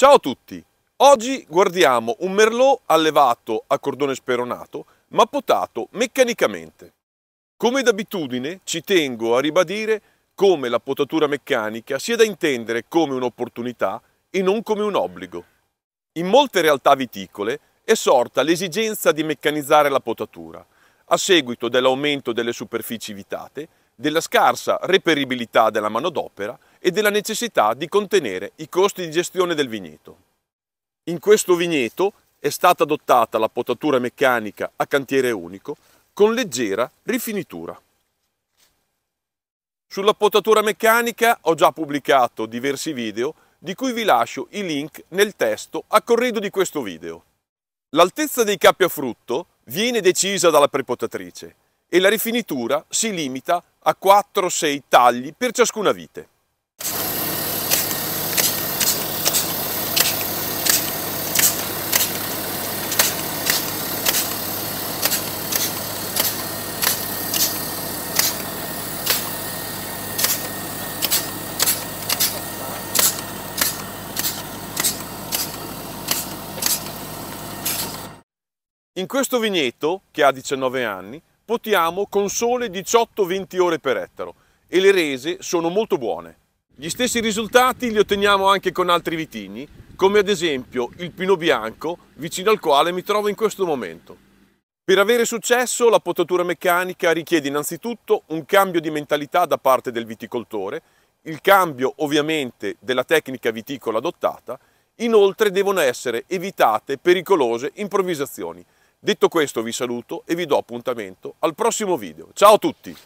Ciao a tutti! Oggi guardiamo un merlot allevato a cordone speronato ma potato meccanicamente. Come d'abitudine ci tengo a ribadire come la potatura meccanica sia da intendere come un'opportunità e non come un obbligo. In molte realtà viticole è sorta l'esigenza di meccanizzare la potatura a seguito dell'aumento delle superfici vitate, della scarsa reperibilità della manodopera e della necessità di contenere i costi di gestione del vigneto. In questo vigneto è stata adottata la potatura meccanica a cantiere unico con leggera rifinitura. Sulla potatura meccanica ho già pubblicato diversi video di cui vi lascio i link nel testo a corredo di questo video. L'altezza dei capi a frutto viene decisa dalla prepotatrice e la rifinitura si limita a 4-6 tagli per ciascuna vite. In questo vigneto, che ha 19 anni, potiamo con sole 18-20 ore per ettaro e le rese sono molto buone. Gli stessi risultati li otteniamo anche con altri vitigni, come ad esempio il Pino Bianco, vicino al quale mi trovo in questo momento. Per avere successo la potatura meccanica richiede innanzitutto un cambio di mentalità da parte del viticoltore, il cambio ovviamente della tecnica viticola adottata, inoltre devono essere evitate pericolose improvvisazioni, Detto questo vi saluto e vi do appuntamento al prossimo video. Ciao a tutti!